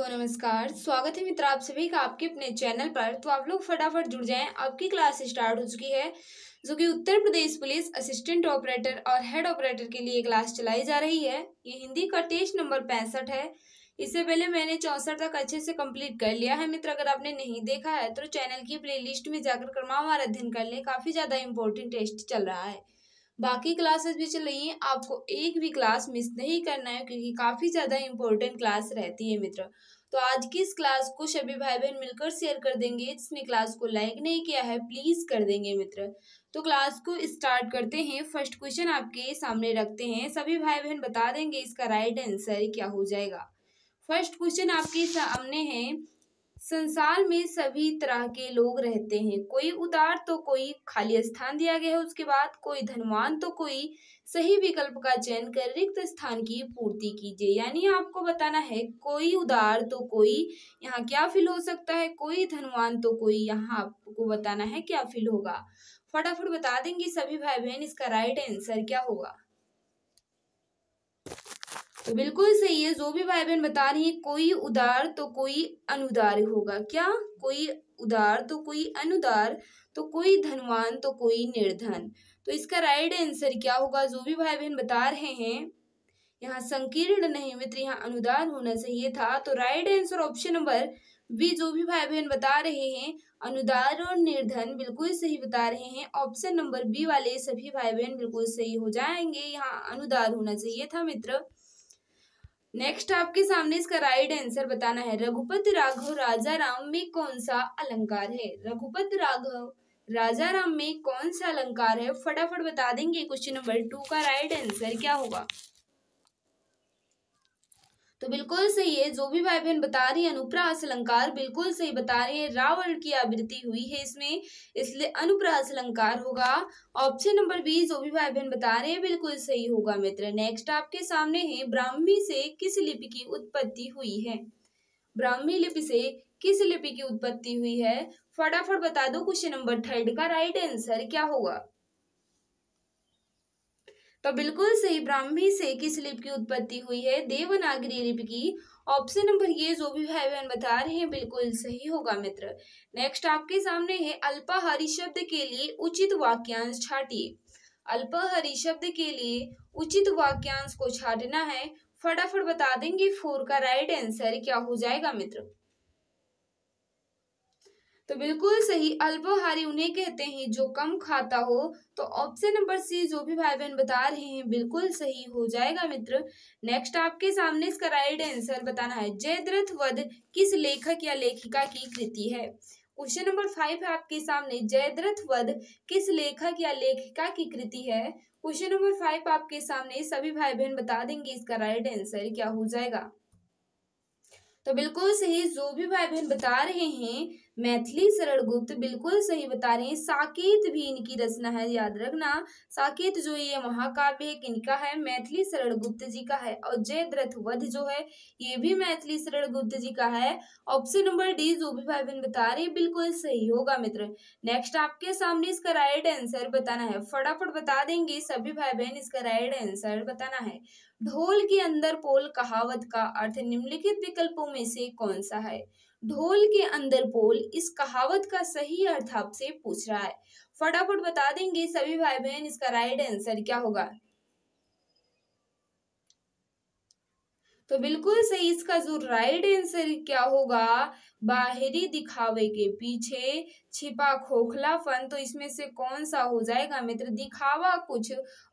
साथियों नमस्कार स्वागत है मित्र आप सभी का आपके अपने चैनल पर तो आप लोग फटाफट जुड़ जाएं आपकी क्लास स्टार्ट हो चुकी है जो कि Uttar Pradesh police assistant operator और हेड ऑपरेटर के लिए क्लास चलाई जा रही है ये हिंदी का टेस्ट नंबर पैंसठ है इससे पहले मैंने चौंसठ तक अच्छे से कम्प्लीट कर लिया है मित्र अगर आपने नहीं देखा है तो चैनल की प्ले में जाकर क्रमावार अध्ययन कर लें काफ़ी ज़्यादा इम्पोर्टेंट टेस्ट चल रहा है बाकी क्लासेस भी चल रही हैं आपको एक भी क्लास मिस नहीं करना है क्योंकि काफ़ी ज़्यादा इंपॉर्टेंट क्लास रहती है मित्र तो आज की इस क्लास को सभी भाई बहन मिलकर शेयर कर देंगे जिसने क्लास को लाइक नहीं किया है प्लीज़ कर देंगे मित्र तो क्लास को स्टार्ट करते हैं फर्स्ट क्वेश्चन आपके सामने रखते हैं सभी भाई बहन बता देंगे इसका राइट आंसर क्या हो जाएगा फर्स्ट क्वेश्चन आपके सामने है संसार में सभी तरह के लोग रहते हैं कोई उदार तो कोई खाली स्थान दिया गया है उसके बाद कोई धनवान तो कोई सही विकल्प का चयन कर रिक्त स्थान की पूर्ति कीजिए यानी आपको बताना है कोई उदार तो कोई यहाँ क्या फील हो सकता है कोई धनवान तो कोई यहाँ आपको बताना है क्या फील होगा फटाफट बता देंगे सभी भाई बहन इसका राइट आंसर क्या होगा तो बिल्कुल सही है जो भी भाई बहन बता रही है कोई उदार तो कोई अनुदार होगा क्या कोई उदार तो कोई अनुदार तो कोई धनवान तो कोई निर्धन तो इसका राइट आंसर क्या होगा जो भी भाई बहन बता रहे हैं यहाँ संकीर्ण नहीं मित्र यहाँ अनुदान होना चाहिए था तो right answer option number B जो भी भाई बहन बता रहे हैं अनुदार और निर्धन बिल्कुल सही बता रहे हैं ऑप्शन नंबर बी वाले सभी भाई बहन बिल्कुल सही हो जाएंगे यहाँ अनुदार होना चाहिए था मित्र नेक्स्ट आपके सामने इसका राइट आंसर बताना है रघुपत राघव राजा राम में कौन सा अलंकार है रघुपत राघव राजा राम में कौन सा अलंकार है फटाफट बता देंगे क्वेश्चन नंबर टू का राइट आंसर क्या होगा तो बिल्कुल सही है जो भी भाई बहन बता रही है अनुप्रास अलंकार बिल्कुल सही बता रहे है रावण की आवृत्ति हुई है इसमें इसलिए अनुप्रास अलंकार होगा ऑप्शन नंबर बी जो भी भाई बहन बता रहे हैं बिल्कुल सही होगा मित्र नेक्स्ट आपके सामने है ब्राह्मी से किस लिपि की उत्पत्ति हुई है ब्राह्मी लिपि से किस लिपि की उत्पत्ति हुई है फटाफट बता दो क्वेश्चन नंबर थर्ड का राइट आंसर क्या होगा तो बिल्कुल सही ब्राह्मी से किस लिपि की उत्पत्ति हुई है देवनागरी लिपि की ऑप्शन नंबर ये जो भी भाई बहन बता रहे हैं बिल्कुल सही होगा मित्र नेक्स्ट आपके सामने है अल्पाहारी शब्द के लिए उचित वाक्यांश छाटिए अल्पाहारी शब्द के लिए उचित वाक्यांश को छाटना है फटाफट बता देंगे फोर का राइट आंसर क्या हो जाएगा मित्र तो बिल्कुल सही अल्पाहारी उन्हें कहते हैं जो कम खाता हो तो ऑप्शन नंबर सी जो भी भाई बहन बता रहे हैं बिल्कुल सही हो जाएगा मित्र नेक्स्ट आपके सामने इसका राइट आंसर बताना है जयद्रथ वध किस लेखक या लेखिका की कृति है क्वेश्चन नंबर फाइव है आपके सामने जयद्रथ वध किस लेखक या लेखिका की कृति है क्वेश्चन नंबर फाइव आपके सामने सभी भाई बहन बता देंगे इसका राइट आंसर क्या हो जाएगा तो बिल्कुल सही जो भी भाई बहन बता रहे हैं मैथिली शरण गुप्त बिल्कुल सही बता रहे हैं साकेत भी इनकी रचना है याद रखना साकेत जो ये महाकाव्य है किनका है मैथिली शरण गुप्त जी का है और जयद्रथ वध जो है ये भी मैथिली शरण गुप्त जी का है ऑप्शन नंबर डी जो भी भाई बहन बता रहे बिल्कुल सही होगा मित्र नेक्स्ट आपके सामने इसका राइट आंसर बताना है फटाफट बता देंगे सभी भाई बहन इसका राइट आंसर बताना है ढोल के अंदर पोल कहावत का अर्थ निम्नलिखित विकल्पों में से कौन सा है ढोल के अंदर बोल इस कहावत का सही अर्थ आपसे पूछ रहा है फटाफट बता देंगे सभी भाई बहन इसका राइट आंसर क्या होगा तो बिल्कुल सही इसका जो राइट आंसर क्या होगा बाहरी दिखावे के पीछे छिपा खोखला फन तो इसमें से कौन सा हो जाएगा मित्र दिखावा कुछ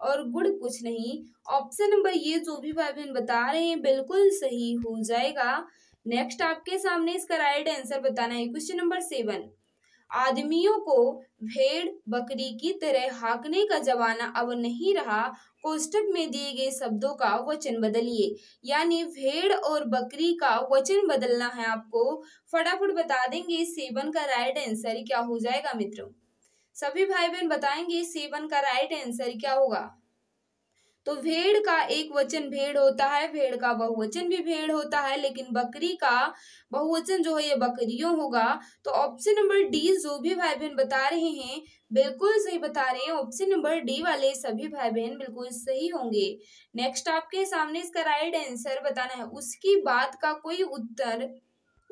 और गुड़ कुछ नहीं ऑप्शन नंबर ये जो भी भाई बहन बता रहे हैं बिल्कुल सही हो जाएगा नेक्स्ट आपके सामने इसका राइट आंसर बताना है क्वेश्चन नंबर सेवन आदमियों को भेड़ बकरी की तरह हाकने का जमाना अब नहीं रहा कोष्टक में दिए गए शब्दों का वचन बदलिए यानी भेड़ और बकरी का वचन बदलना है आपको फटाफट बता देंगे सेवन का राइट आंसर क्या हो जाएगा मित्रों सभी भाई बहन बताएंगे सेवन का राइट आंसर क्या होगा तो भेड़ का एक वचन भेड़ होता है भेड़ का बहुवचन भी भेड़ होता है लेकिन बकरी का बहुवचन जो है ये बकरियों होगा तो ऑप्शन नंबर डी जो भी भाई बहन बता रहे हैं बिल्कुल सही बता रहे हैं ऑप्शन नंबर डी वाले सभी भाई बहन बिल्कुल सही होंगे नेक्स्ट आपके सामने इसका राइट आंसर बताना है उसकी बात का कोई उत्तर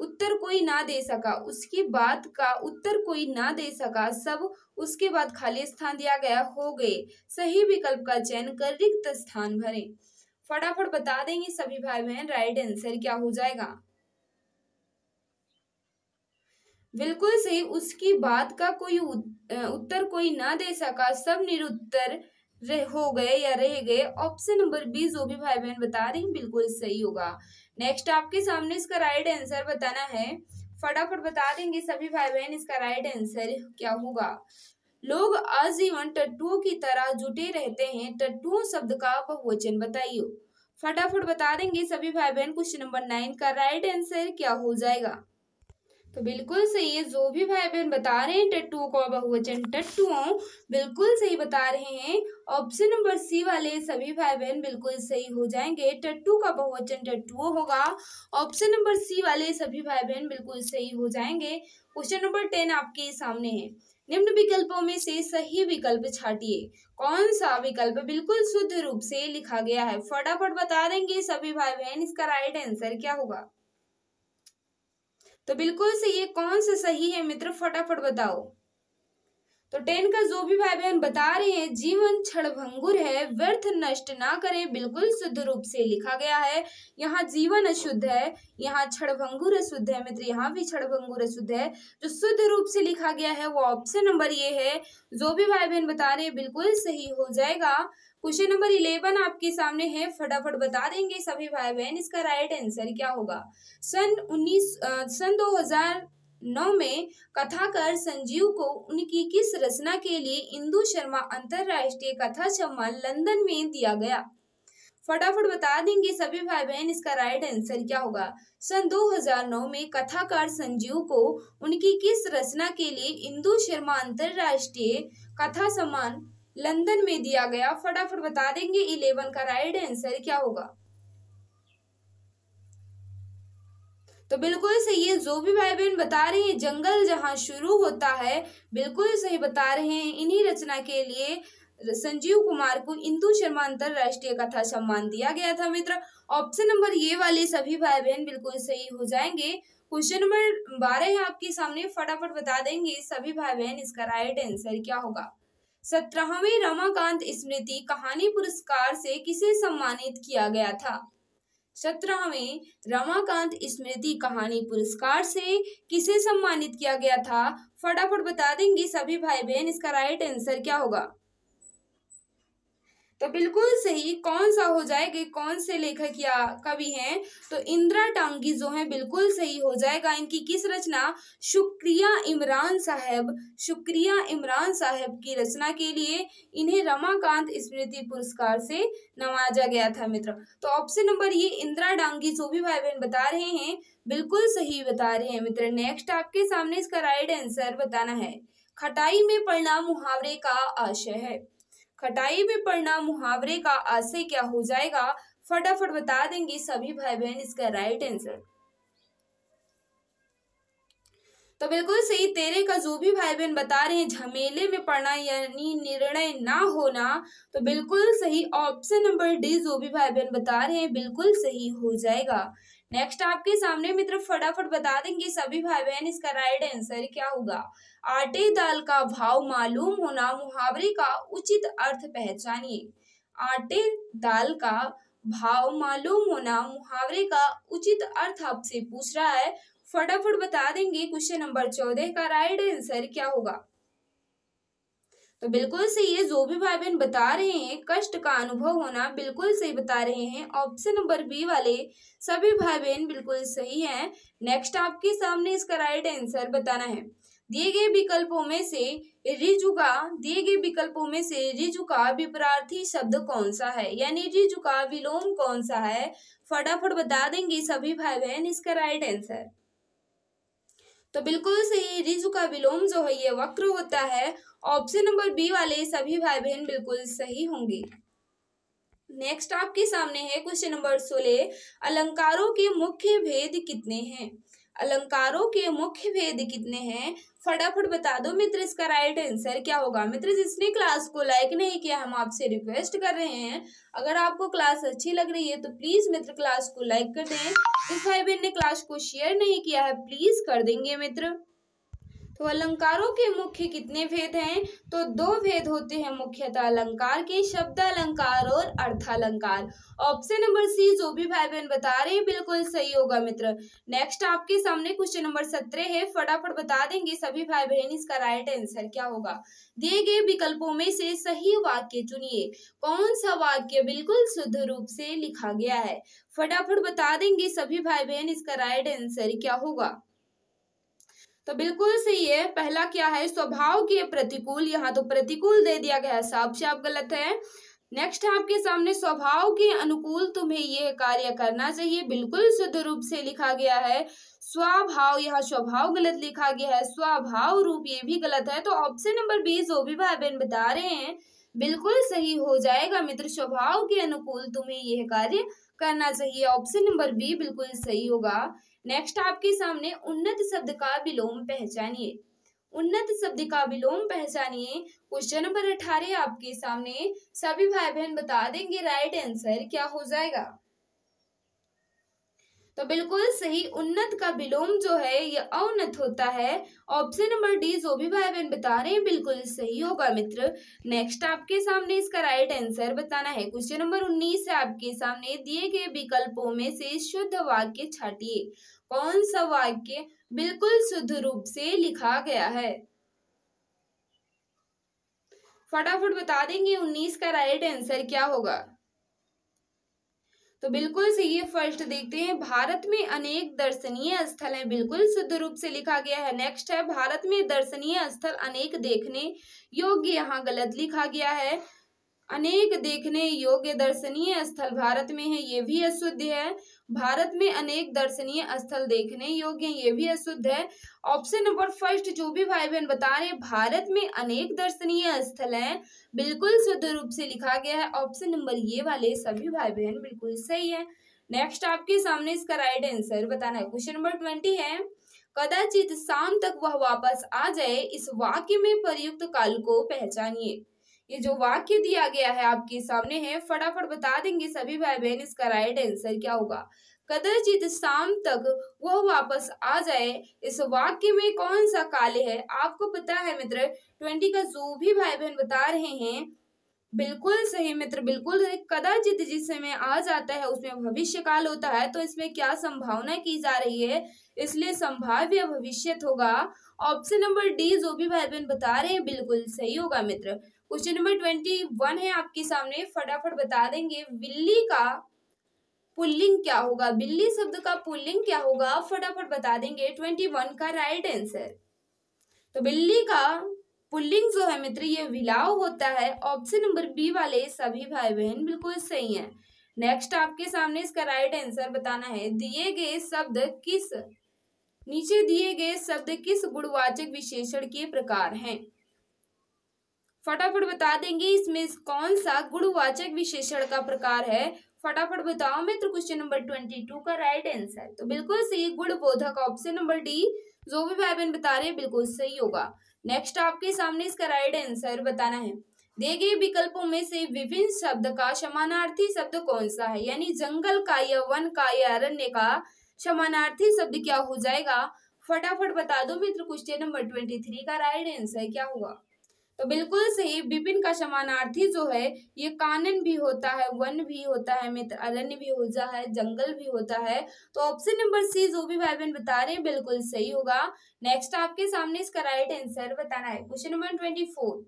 उत्तर कोई ना दे सका उसकी बात का उत्तर कोई ना दे सका सब उसके बाद खाली स्थान दिया गया हो गए सही विकल्प का चयन कर रिक्त स्थान भरे फटाफट बता देंगे सभी भाई बहन राइट आंसर क्या हो जाएगा बिल्कुल सही उसकी बात का कोई उत्तर कोई ना दे सका सब निरुत्तर रह हो गए या रह गए ऑप्शन नंबर बी जो भी भाई बहन बता रहे हैं बिल्कुल सही होगा नेक्स्ट आपके सामने इसका राइट आंसर बताना है फटाफट बता देंगे सभी भाई बहन इसका राइट आंसर क्या होगा लोग आजीवन टट्टू की तरह जुटे रहते हैं टट्टू शब्द का बहुवचन बताइए फटाफट बता देंगे सभी भाई बहन क्वेश्चन नंबर नाइन का राइट आंसर क्या हो जाएगा तो बिल्कुल सही है जो भी भाई बहन बता रहे हैं टट्टुओं का बहुवचन टट्टुओं बिल्कुल सही बता रहे हैं ऑप्शन नंबर सी वाले सभी भाई बहन बिल्कुल सही हो जाएंगे टट्टू का बहुवचन टट्टुओं होगा ऑप्शन नंबर सी वाले सभी भाई बहन बिल्कुल सही हो जाएंगे क्वेश्चन नंबर टेन आपके सामने है निम्न विकल्पों में से सही विकल्प छाटिए कौन सा विकल्प बिल्कुल शुद्ध रूप से लिखा गया है फटाफट बता देंगे सभी भाई बहन इसका राइट आंसर क्या होगा तो बिल्कुल से ये कौन सा सही है मित्र फटाफट बताओ तो टेन का जो भी भाई बहन बता रहे हैं जीवन क्षणभंगुर है व्यर्थ नष्ट ना करें बिल्कुल शुद्ध रूप से लिखा गया है यहाँ जीवन अशुद्ध है यहाँ क्षणभंगुर अशुद्ध है मित्र यहाँ भी क्षणभंगुर अशुद्ध है जो शुद्ध रूप से लिखा गया है वो ऑप्शन नंबर ये है जो भी भाई बहन बता रहे हैं बिल्कुल सही हो जाएगा क्वेश्चन नंबर इलेवन आपके सामने है फटाफट बता देंगे सभी भाई बहन इसका राइट आंसर क्या होगा सन उन्नीस सन दो हजार नौ में कथाकार संजीव को उनकी किस रचना के लिए इंदु शर्मा अंतरराष्ट्रीय कथा सम्मान लंदन में दिया गया फटाफट बता देंगे सभी भाई बहन इसका राइट आंसर क्या होगा सन 2009 में कथाकार संजीव को उनकी किस रचना के लिए इंदु शर्मा अंतरराष्ट्रीय कथा सम्मान लंदन में दिया गया फटाफट बता देंगे इलेवन का राइट आंसर क्या होगा तो बिल्कुल सही है जो भी भाई बहन बता रहे हैं जंगल जहाँ शुरू होता है बिल्कुल सही बता रहे हैं इन्हीं रचना के लिए संजीव कुमार को इंदु शर्मा अंतरराष्ट्रीय कथा सम्मान दिया गया था मित्र ऑप्शन नंबर ये वाले सभी भाई बहन बिल्कुल सही हो जाएंगे क्वेश्चन नंबर बारह है आपके सामने फटाफट बता देंगे सभी भाई बहन इसका राइट आंसर क्या होगा सत्रहवें रमाकांत स्मृति कहानी पुरस्कार से किसे सम्मानित किया गया था सत्रहवें रमाकांत स्मृति कहानी पुरस्कार से किसे सम्मानित किया गया था फटाफट बता देंगे सभी भाई बहन इसका राइट आंसर क्या होगा तो बिल्कुल सही कौन सा हो जाएगा कौन से लेखक या कवि हैं तो इंदिरा टांगी जो है बिल्कुल सही हो जाएगा इनकी किस रचना शुक्रिया इमरान साहब शुक्रिया इमरान साहब की रचना के लिए इन्हें रमाकांत स्मृति पुरस्कार से नवाजा गया था मित्र तो ऑप्शन नंबर ये इंदिरा डांगी जो भी भाई बहन बता रहे हैं बिल्कुल सही बता रहे हैं मित्र नेक्स्ट आपके सामने इसका राइट आंसर बताना है खटाई में पढ़ना मुहावरे का आशय है खटाई में पड़ना मुहावरे का आशय क्या हो जाएगा फटाफट बता देंगे सभी भाई बहन इसका राइट आंसर तो बिल्कुल सही तेरे का जो भी भाई बहन बता रहे हैं झमेले में पड़ना यानी निर्णय ना होना तो बिल्कुल सही ऑप्शन नंबर डी जो भी भाई बहन बता रहे हैं बिल्कुल सही हो जाएगा नेक्स्ट आपके सामने मित्र फटाफट बता देंगे सभी भाई बहन इसका राइट आंसर क्या होगा आटे दाल का भाव मालूम होना मुहावरे का उचित अर्थ पहचानिए आटे दाल का भाव मालूम होना मुहावरे का उचित अर्थ आपसे पूछ रहा है फटाफट बता देंगे क्वेश्चन नंबर चौदह का राइट आंसर क्या होगा तो बिल्कुल सही है जो भी भाई बहन बता रहे हैं कष्ट का अनुभव होना बिल्कुल सही बता रहे हैं ऑप्शन नंबर बी वाले सभी भाई बहन बिल्कुल सही है नेक्स्ट आपके सामने इसका राइट आंसर बताना है दिए गए विकल्पों में से रिजुका दिए गए विकल्पों में से रिजुका विपरार्थी शब्द कौन सा है यानी रिजुका विलोम कौन सा है फटाफट बता देंगे सभी भाई बहन इसका राइट आंसर तो बिल्कुल सही रिजु का विलोम जो है ये वक्र होता है ऑप्शन नंबर बी वाले सभी भाई बहन बिल्कुल सही होंगे नेक्स्ट आपके सामने है क्वेश्चन नंबर सोलह अलंकारों के मुख्य भेद कितने हैं अलंकारों के मुख्य भेद कितने हैं फटाफट बता दो मित्र इसका राइट आंसर क्या होगा मित्र जिसने क्लास को लाइक नहीं किया हम आपसे रिक्वेस्ट कर रहे हैं अगर आपको क्लास अच्छी लग रही है तो प्लीज़ मित्र क्लास को लाइक कर दें जिस भाई बहन ने क्लास को शेयर नहीं किया है प्लीज़ कर देंगे मित्र तो अलंकारों के मुख्य कितने भेद हैं तो दो भेद होते हैं मुख्यतः अलंकार के शब्द अलंकार और अर्थालंकार ऑप्शन नंबर सी जो भी भाई बहन बता रहे हैं बिल्कुल सही होगा मित्र नेक्स्ट आपके सामने क्वेश्चन नंबर सत्रह है फटाफट बता देंगे सभी भाई बहन इसका राइट आंसर क्या होगा दिए गए विकल्पों में से सही वाक्य चुनिए कौन सा वाक्य बिल्कुल शुद्ध रूप से लिखा गया है फटाफट बता देंगे सभी भाई बहन इसका राइट आंसर क्या होगा तो बिल्कुल सही है पहला क्या है स्वभाव के प्रतिकूल यहाँ तो प्रतिकूल दे दिया गया है साफ से आप गलत है नेक्स्ट है आपके सामने स्वभाव के अनुकूल तुम्हें यह कार्य करना चाहिए बिल्कुल शुद्ध रूप से लिखा गया है स्वभाव यहाँ स्वभाव गलत लिखा गया है स्वभाव रूप ये भी गलत है तो ऑप्शन नंबर बी जो भी भाई बहन बता रहे हैं बिल्कुल सही हो जाएगा मित्र स्वभाव के अनुकूल तुम्हें यह कार्य करना चाहिए ऑप्शन नंबर बी बिल्कुल सही होगा नेक्स्ट आपके सामने उन्नत शब्द का विलोम पहचानिए उन्नत शब्द का विलोम पहचानिए क्वेश्चन नंबर अठारह आपके सामने सभी भाई बहन बता देंगे राइट आंसर क्या हो जाएगा तो बिल्कुल सही उन्नत का विलोम जो है ये अवनत होता है ऑप्शन नंबर डी जो भी भाई बहन बता रहे हैं बिल्कुल सही होगा मित्र नेक्स्ट आपके सामने इसका राइट आंसर बताना है क्वेश्चन नंबर उन्नीस है आपके सामने दिए गए विकल्पों में से शुद्ध वाक्य छाटिए कौन सा वाक्य बिल्कुल शुद्ध रूप से लिखा गया है फटाफट बता देंगे उन्नीस का राइट आंसर क्या होगा तो बिल्कुल सही है फर्स्ट देखते हैं भारत में अनेक दर्शनीय स्थल हैं बिल्कुल शुद्ध रूप से लिखा गया है नेक्स्ट है भारत में दर्शनीय स्थल अनेक देखने योग्य यहाँ गलत लिखा गया है अनेक देखने योग्य दर्शनीय स्थल भारत में है ये भी अशुद्ध है भारत में अनेक दर्शनीय स्थल देखने योग्य ये भी अशुद्ध है ऑप्शन नंबर फर्स्ट जो भी भाई बहन बता रहे भारत में अनेक दर्शनीय स्थल हैं बिल्कुल शुद्ध रूप से लिखा गया है ऑप्शन नंबर ये वाले सभी भाई बहन बिल्कुल सही है नेक्स्ट आपके सामने इसका राइट आंसर बताना है क्वेश्चन नंबर ट्वेंटी है कदाचित शाम तक वह वापस आ जाए इस वाक्य में प्रयुक्त काल को पहचानिए ये जो वाक्य दिया गया है आपके सामने है फटाफट बता देंगे सभी भाई बहन इसका राइट आंसर क्या होगा कदाचित शाम तक वह वापस आ जाए इस वाक्य में कौन सा काले है आपको पता है मित्र ट्वेंटी का जो भी भाई बहन बता रहे हैं बिल्कुल सही मित्र बिल्कुल सही कदाचित जिस समय आ जाता है उसमें भविष्य काल होता है तो इसमें क्या संभावना की जा रही है इसलिए संभाव्य भविष्य होगा ऑप्शन नंबर डी जो भी भाई बहन बता रहे हैं बिल्कुल सही होगा मित्र क्वेश्चन नंबर ट्वेंटी वन है आपके सामने फटाफट बता देंगे बिल्ली का पुल्लिंग क्या होगा बिल्ली शब्द का पुल्लिंग क्या होगा फटाफट बता देंगे ट्वेंटी वन का राइट आंसर तो बिल्ली का पुल्लिंग जो है मित्र ये विलाव होता है ऑप्शन नंबर बी वाले सभी भाई बहन बिल्कुल सही है नेक्स्ट आपके सामने इसका राइट आंसर बताना है दिए गए शब्द किस नीचे दिए गए शब्द किस गुणवाचक विशेषण के प्रकार हैं फटाफट बता देंगे इसमें कौन सा गुणवाचक विशेषण का प्रकार है फटाफट बताओ मित्र क्वेश्चन नंबर ट्वेंटी टू का राइट आंसर तो बिल्कुल सही गुणबोधक ऑप्शन नंबर डी जो भी भाई बहन बता रहे हैं बिल्कुल सही होगा नेक्स्ट आपके सामने इसका राइट आंसर बताना है दिए गए विकल्पों में से विभिन्न शब्द का समानार्थी शब्द कौन सा है यानी जंगल का या वन का या अरण्य का समानार्थी शब्द क्या हो जाएगा फटाफट बता दो मित्र क्वेश्चन नंबर ट्वेंटी थ्री का राइट आंसर क्या होगा तो बिल्कुल सही विपिन का समानार्थी जो है ये कानन भी होता है वन भी होता है मित्र अरण्य भी होता है जंगल भी होता है तो ऑप्शन नंबर सी जो भी भाई बहन बता रहे हैं बिल्कुल सही होगा नेक्स्ट आपके सामने इसका राइट आंसर बताना है क्वेश्चन नंबर ट्वेंटी फोर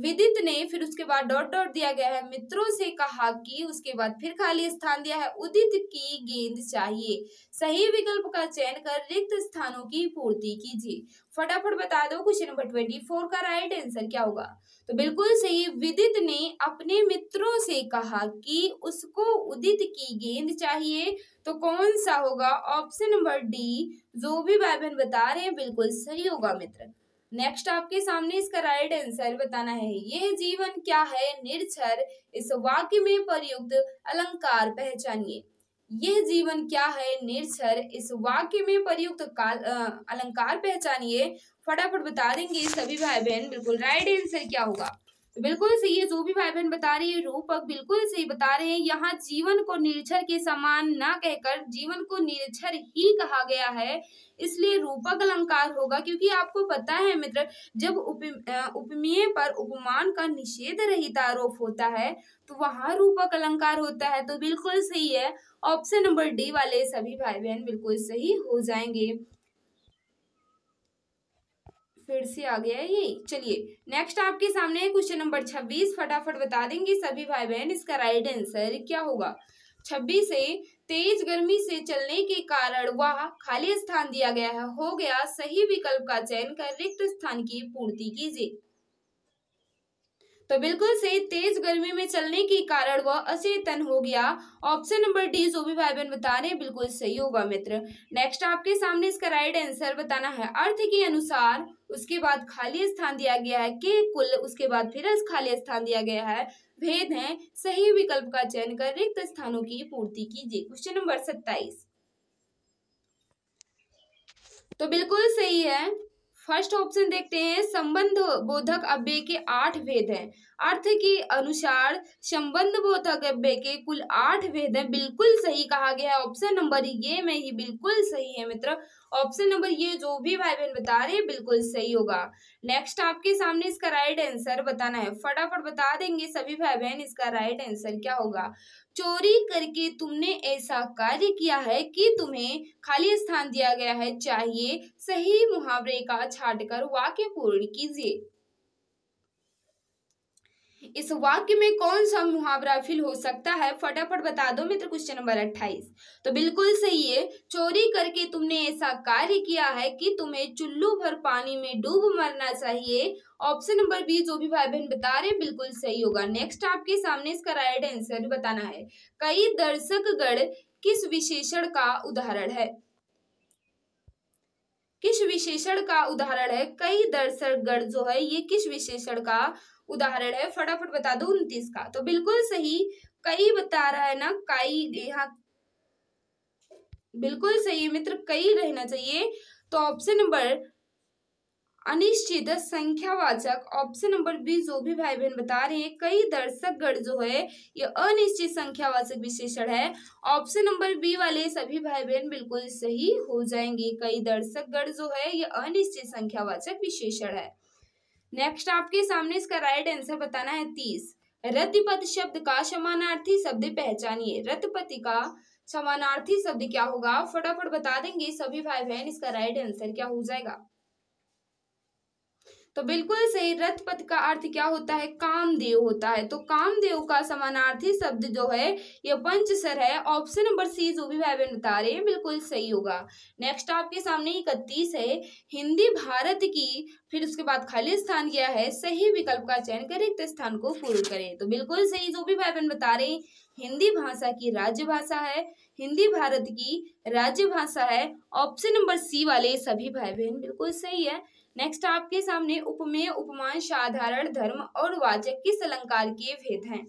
विदित ने फिर उसके बाद डॉट डॉट दिया गया है मित्रों से कहा कि उसके बाद फिर खाली स्थान दिया है उदित की गेंद चाहिए सही विकल्प का चयन कर रिक्त स्थानों की पूर्ति कीजिए फटाफट बता दो क्वेश्चन नंबर ट्वेंटी फोर का राइट आंसर क्या होगा तो बिल्कुल सही विदित ने अपने मित्रों से कहा कि उसको उदित की गेंद चाहिए तो कौन सा होगा ऑप्शन नंबर डी जो भी भाई बहन बता रहे हैं बिल्कुल सही होगा मित्र नेक्स्ट आपके सामने इसका राइट आंसर बताना है ये जीवन क्या है निर्छर इस वाक्य में प्रयुक्त अलंकार पहचानिए यह जीवन क्या है निर्छर इस वाक्य में प्रयुक्त काल अलंकार पहचानिए फटाफट बता देंगे सभी भाई बहन बिल्कुल राइट आंसर क्या होगा तो बिल्कुल सही है जो भी भाई बहन बता रही है रूपक बिल्कुल सही बता रहे हैं यहाँ जीवन को निर्चर के समान न कहकर जीवन को निर्चर ही कहा गया है इसलिए रूपक अलंकार होगा क्योंकि आपको पता है मित्र जब उप उपमेय पर उपमान का निषेध रहित आरोप होता है तो वहां रूपक अलंकार होता है तो बिल्कुल सही है ऑप्शन नंबर डी वाले सभी भाई बहन बिल्कुल सही हो जाएंगे फिर से आ गया ये चलिए नेक्स्ट आपके सामने है क्वेश्चन नंबर छब्बीस फटाफट बता देंगे सभी भाई बहन इसका राइट आंसर क्या होगा छब्बीस से तेज गर्मी से चलने के कारण वह खाली स्थान दिया गया है हो गया सही विकल्प का चयन कर रिक्त स्थान की पूर्ति कीजिए तो बिल्कुल सही तेज गर्मी में चलने के कारण वह अचेतन हो गया ऑप्शन नंबर डी जो भी भाई बहन बता रहे हैं बिल्कुल सही होगा मित्र नेक्स्ट आपके सामने इसका राइट आंसर बताना है अर्थ के अनुसार उसके बाद खाली स्थान दिया गया है के कुल उसके बाद फिर खाली स्थान दिया गया है भेद है सही विकल्प का चयन कर रिक्त स्थानों की पूर्ति कीजिए क्वेश्चन नंबर सत्ताईस तो बिल्कुल सही है फर्स्ट ऑप्शन देखते हैं संबंध बोधक अव्यय के आठ भेद हैं अर्थ के अनुसार संबंध बोधक अव्यय के कुल आठ भेद हैं बिल्कुल सही कहा गया है ऑप्शन नंबर ये में ही बिल्कुल सही है मित्र ऑप्शन नंबर ये जो भी भाई बहन बता रहे हैं बिल्कुल सही होगा नेक्स्ट आपके सामने इसका राइट आंसर बताना है फटाफट बता देंगे सभी भाई बहन इसका राइट आंसर क्या होगा चोरी करके तुमने ऐसा कार्य किया है कि तुम्हें खाली स्थान दिया गया है चाहिए सही मुहावरे का छाटकर वाक्य पूर्ण कीजिए इस वाक्य में कौन सा मुहावरा फिल हो सकता है फटाफट बता दो मित्र क्वेश्चन नंबर अट्ठाईस तो बिल्कुल सही है चोरी करके तुमने ऐसा कार्य किया है कि तुम्हें चुल्लू भर पानी में डूब मरना चाहिए ऑप्शन नंबर बी जो भी भाई बहन बता रहे हैं बिल्कुल सही होगा नेक्स्ट आपके सामने इसका राइट आंसर बताना है कई दर्शकगण किस विशेषण का उदाहरण है किस विशेषण का उदाहरण है कई दर्शकगण जो है ये किस विशेषण का उदाहरण है फटाफट बता दो उन्तीस का तो बिल्कुल सही कई बता रहा है ना कई यहाँ बिल्कुल सही मित्र कई रहना चाहिए तो ऑप्शन नंबर अनिश्चित संख्यावाचक ऑप्शन नंबर बी जो भी भाई बहन बता रहे हैं कई दर्शक गण जो है ये अनिश्चित संख्यावाचक विशेषण है ऑप्शन नंबर बी वाले सभी भाई बहन बिल्कुल सही हो जाएंगे कई दर्शक गण जो है ये अनिश्चित संख्यावाचक विशेषण है नेक्स्ट आपके सामने इसका राइट आंसर बताना है तीस रतिपथ शब्द का समानार्थी शब्द पहचानिए रद्यपति का समानार्थी शब्द क्या होगा फटाफट बता देंगे सभी भाई बहन इसका राइट आंसर क्या हो जाएगा तो बिल्कुल सही रथ पथ का अर्थ क्या होता है कामदेव होता है तो कामदेव का समानार्थी शब्द जो है यह पंचसर है ऑप्शन नंबर सी जो भी भाई बहन बता रहे हैं बिल्कुल सही होगा नेक्स्ट आपके सामने इकतीस है हिंदी भारत की फिर उसके बाद खाली स्थान गया है सही विकल्प का चयन कर रिक्त स्थान को पूर्ण करें तो बिल्कुल सही जो भी भाई बहन बता रहे हैं हिंदी भाषा की राज्य भाषा है हिंदी भारत की राज्य भाषा है ऑप्शन नंबर सी वाले सभी भाई बहन बिल्कुल सही है नेक्स्ट आपके सामने उपमेय उपमान साधारण धर्म और वाचक किस अलंकार के भेद हैं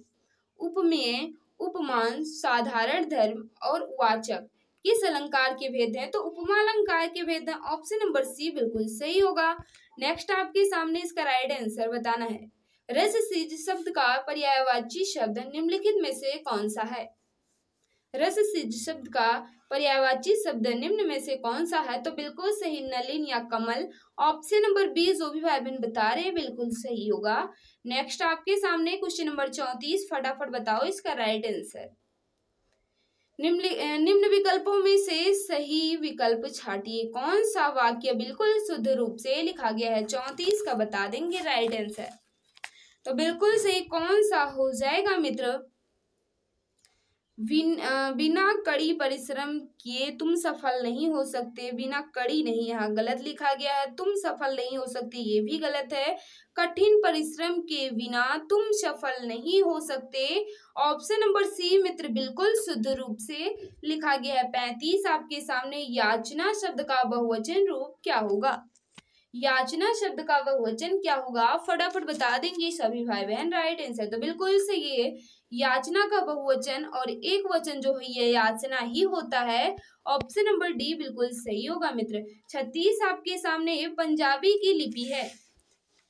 उपमेय उपमान साधारण धर्म और वाचक किस अलंकार के भेद हैं तो उपमा अलंकार के भेद हैं ऑप्शन नंबर सी बिल्कुल सही होगा नेक्स्ट आपके सामने इसका राइट आंसर बताना है रस सीज शब्द का पर्यायवाची शब्द निम्नलिखित में से कौन सा है रस सिज शब्द का पर्यायवाची शब्द निम्न में से कौन सा है तो बिल्कुल सही नलिन या कमल ऑप्शन नंबर बी जो भी भाई बहन बता रहे हैं बिल्कुल सही होगा नेक्स्ट आपके सामने क्वेश्चन नंबर चौंतीस फटाफट बताओ इसका राइट आंसर निम्न निम्न विकल्पों में से सही विकल्प छाटिए कौन सा वाक्य बिल्कुल शुद्ध रूप से लिखा गया है चौंतीस का बता देंगे राइट आंसर तो बिल्कुल सही कौन सा हो जाएगा मित्र बिना कड़ी परिश्रम किए तुम सफल नहीं हो सकते बिना कड़ी नहीं यहाँ गलत लिखा गया है तुम सफल नहीं हो सकते ये भी गलत है कठिन परिश्रम के बिना तुम सफल नहीं हो सकते ऑप्शन नंबर सी मित्र बिल्कुल शुद्ध रूप से लिखा गया है पैंतीस आपके सामने याचना शब्द का बहुवचन रूप क्या होगा याचना शब्द का बहुवचन क्या होगा फटाफट बता देंगे सभी भाई बहन राइट आंसर तो बिल्कुल सही है याचना का बहुवचन और एक वचन जो है यह याचना ही होता है ऑप्शन नंबर डी बिल्कुल सही होगा मित्र छत्तीस आपके सामने पंजाबी की लिपि है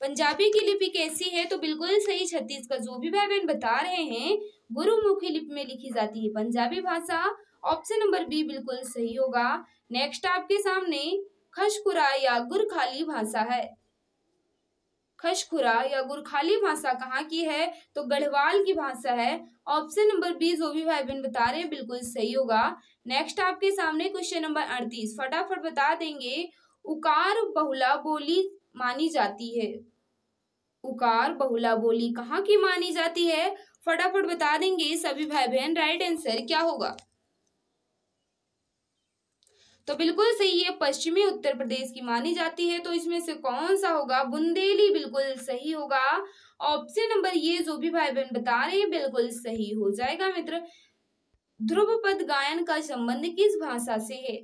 पंजाबी की लिपि कैसी है तो बिल्कुल सही छत्तीस का जो भी भाई बहन बता रहे हैं गुरुमुखी लिपि में लिखी जाती है पंजाबी भाषा ऑप्शन नंबर बी बिल्कुल सही होगा नेक्स्ट आपके सामने खशकुरा या गुरखाली भाषा है खशखुरा या गुरखाली भाषा कहाँ की है तो गढ़वाल की भाषा है ऑप्शन नंबर बी जो भी भाई बहन बता रहे हैं बिल्कुल सही होगा नेक्स्ट आपके सामने क्वेश्चन नंबर अड़तीस फटाफट बता देंगे उकार बहुला बोली मानी जाती है उकार बहुला बोली कहाँ की मानी जाती है फटाफट बता देंगे सभी भाई बहन राइट आंसर क्या होगा तो बिल्कुल सही ये पश्चिमी उत्तर प्रदेश की मानी जाती है तो इसमें से कौन सा होगा बुंदेली बिल्कुल सही होगा ऑप्शन नंबर ये जो भी भाई बहन बता रहे हैं बिल्कुल सही हो जाएगा मित्र ध्रुव पद गायन का संबंध किस भाषा से है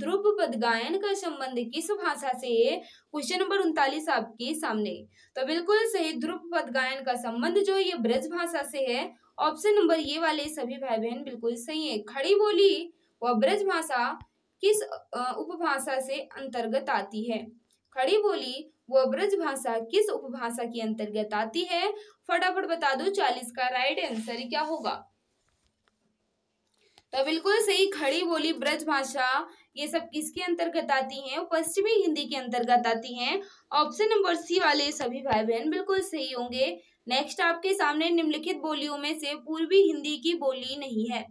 ध्रुव पद गायन का संबंध किस भाषा से है क्वेश्चन नंबर उनतालीस आपके सामने तो बिल्कुल सही ध्रुव पद गायन का संबंध जो है ये ब्रज भाषा से है ऑप्शन नंबर ये वाले सभी भाई बहन बिल्कुल सही है खड़ी बोली व ब्रज भाषा किस उपभाषा से अंतर्गत आती है खड़ी बोली वो ब्रज भाषा किस उपभाषा के अंतर्गत आती है फटाफट बता दो चालीस का राइट आंसर क्या होगा तो बिल्कुल सही खड़ी बोली ब्रज भाषा ये सब किसके अंतर्गत आती हैं पश्चिमी हिंदी के अंतर्गत आती हैं ऑप्शन नंबर सी वाले सभी भाई बहन बिल्कुल सही होंगे नेक्स्ट आपके सामने निम्नलिखित बोलियों में से पूर्वी हिंदी की बोली नहीं है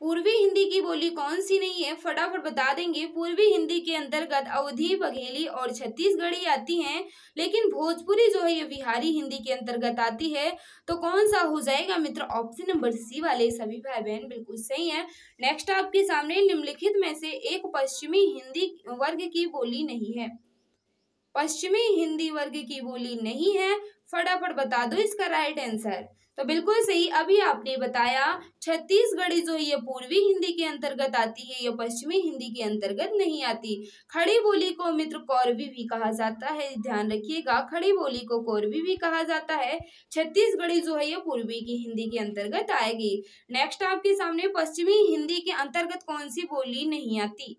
पूर्वी हिंदी की बोली कौन सी नहीं है फटाफट बता देंगे पूर्वी हिंदी के अंतर्गत अवधि बघेली और छत्तीसगढ़ी आती हैं लेकिन भोजपुरी जो है ये बिहारी हिंदी के अंतर्गत आती है तो कौन सा हो जाएगा मित्र ऑप्शन नंबर सी वाले सभी भाई बहन बिल्कुल सही है नेक्स्ट आपके सामने निम्नलिखित में से एक पश्चिमी हिंदी वर्ग की बोली नहीं है पश्चिमी हिंदी वर्ग की बोली नहीं है फटाफट बता दो इसका राइट आंसर तो बिल्कुल सही अभी आपने बताया छत्तीसगढ़ी जो ये पूर्वी हिंदी के अंतर्गत आती है ये पश्चिमी हिंदी के अंतर्गत नहीं आती खड़ी बोली को मित्र कौरवी भी कहा जाता है ध्यान रखिएगा खड़ी बोली को कौरवी भी कहा जाता है छत्तीसगढ़ी जो है ये पूर्वी की हिंदी के अंतर्गत आएगी नेक्स्ट आपके सामने पश्चिमी हिंदी के अंतर्गत कौन सी बोली नहीं आती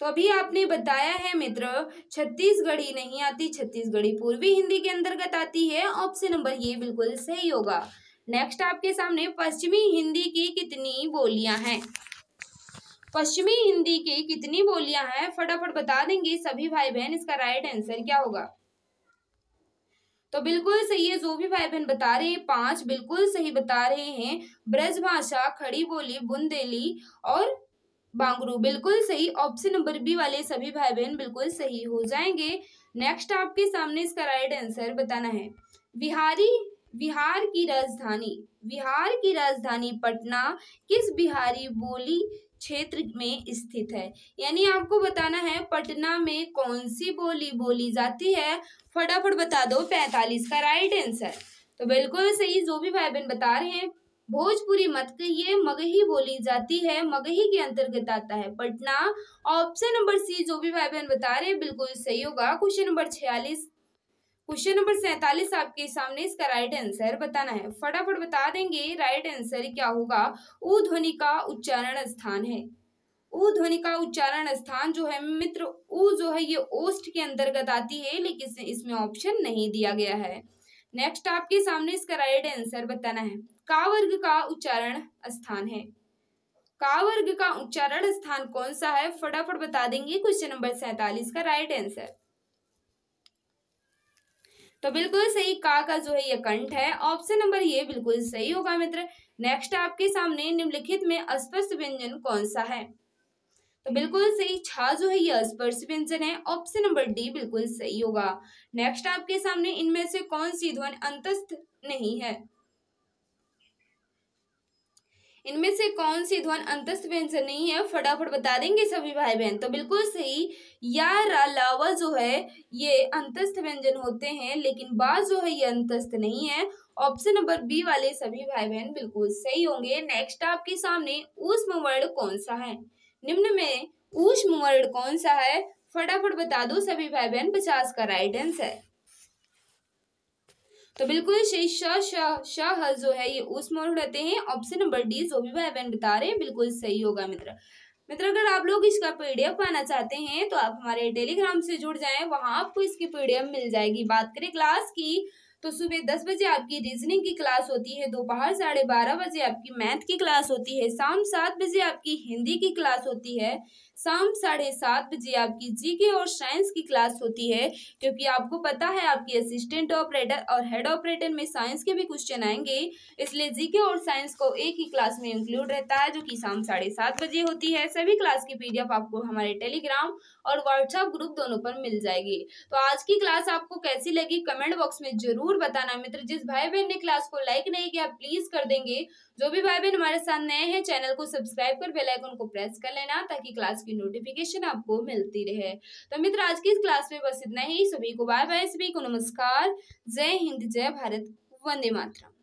तो अभी आपने बताया है मित्र छत्तीसगढ़ी नहीं आती छत्तीसगढ़ी पूर्वी हिंदी के अंतर्गत आती है ऑप्शन नंबर ये बिल्कुल सही होगा नेक्स्ट आपके सामने पश्चिमी हिंदी की कितनी बोलियां हैं पश्चिमी हिंदी की कितनी बोलियां हैं फटाफट बता देंगे सभी भाई बहन इसका राइट आंसर क्या होगा तो बिल्कुल सही है जो भी भाई बहन बता रहे हैं पांच बिल्कुल सही बता रहे हैं ब्रज भाषा खड़ी बोली बुंदेली और बांगरू बिल्कुल सही ऑप्शन नंबर बी वाले सभी भाई बहन बिल्कुल सही हो जाएंगे नेक्स्ट आपके सामने इसका राइट आंसर बताना है बिहारी बिहार की राजधानी बिहार की राजधानी पटना किस बिहारी बोली क्षेत्र में स्थित है यानी आपको बताना है पटना में कौन सी बोली बोली जाती है फटाफट बता दो पैंतालीस का राइट आंसर तो बिल्कुल सही जो भी भाई बहन बता रहे हैं भोजपुरी मत कहिए मगही बोली जाती है मगही के अंतर्गत आता है पटना ऑप्शन नंबर सी जो भी भाई बहन बता रहे हैं बिल्कुल सही होगा क्वेश्चन नंबर छियालीस क्वेश्चन नंबर सैतालीस आपके सामने इसका राइट आंसर बताना है फटाफट बता देंगे राइट आंसर क्या होगा ऊ ध्वनि का उच्चारण स्थान है ऊ ध्वनि का उच्चारण स्थान जो है मित्र ऊ जो है ये ओस्ट के अंतर्गत आती है लेकिन इसमें ऑप्शन नहीं दिया गया है नेक्स्ट आपके सामने इसका राइट आंसर बताना है कावर्ग वर्ग का उच्चारण स्थान है का वर्ग का उच्चारण स्थान कौन सा है फटाफट बता देंगे क्वेश्चन नंबर सैतालीस का राइट आंसर तो बिल्कुल सही का का जो है ये कंठ है ऑप्शन नंबर ये बिल्कुल सही होगा मित्र नेक्स्ट आपके सामने निम्नलिखित में स्पर्श व्यंजन कौन सा है तो बिल्कुल सही छा जो है यह स्पर्श व्यंजन है ऑप्शन नंबर डी बिल्कुल सही होगा नेक्स्ट आपके सामने इनमें से कौन सी ध्वन अंतस्थ नहीं है इनमें से कौन सी ध्वन अंतस्थ व्यंजन नहीं है फटाफट बता देंगे सभी भाई बहन तो बिल्कुल सही या रा लावा जो है ये अंतस्थ व्यंजन होते हैं लेकिन बा जो है ये अंतस्थ नहीं है ऑप्शन नंबर बी वाले सभी भाई बहन बिल्कुल सही होंगे नेक्स्ट आपके सामने ऊष्म वर्ण कौन सा है निम्न में ऊष्म वर्ण कौन सा है फटाफट बता दो सभी भाई बहन पचास का राइट आंसर तो बिल्कुल सही श जो है ये ऊस रहते हैं ऑप्शन नंबर डी जो भी भाई बहन बता रहे हैं बिल्कुल सही होगा मित्र मित्र अगर आप लोग इसका पीडीएफ पाना चाहते हैं तो आप हमारे टेलीग्राम से जुड़ जाएं वहां आपको इसकी पीडीएफ मिल जाएगी बात करें क्लास की तो सुबह दस बजे आपकी रीजनिंग की क्लास होती है दोपहर साढ़े बारह बजे आपकी मैथ की क्लास होती है शाम सात बजे आपकी हिंदी की क्लास होती है शाम साढ़े सात बजे आपकी जीके और साइंस की क्लास होती है क्योंकि आपको पता है आपकी असिस्टेंट ऑपरेटर और हेड ऑपरेटर में साइंस के भी क्वेश्चन आएंगे इसलिए जीके और साइंस को एक ही क्लास में इंक्लूड रहता है जो कि शाम साढ़े सात बजे होती है सभी क्लास की पी आपको हमारे टेलीग्राम और व्हाट्सएप ग्रुप दोनों पर मिल जाएगी तो आज की क्लास आपको कैसी लगी कमेंट बॉक्स में जरूर जरूर बताना मित्र जिस भाई बहन ने क्लास को लाइक नहीं किया प्लीज कर देंगे जो भी भाई बहन हमारे साथ नए हैं चैनल को सब्सक्राइब कर बेल आइकन को प्रेस कर लेना ताकि क्लास की नोटिफिकेशन आपको मिलती रहे तो मित्र आज की इस क्लास में बस इतना ही सभी को बाय बाय सभी को नमस्कार जय हिंद जय भारत वंदे मातरम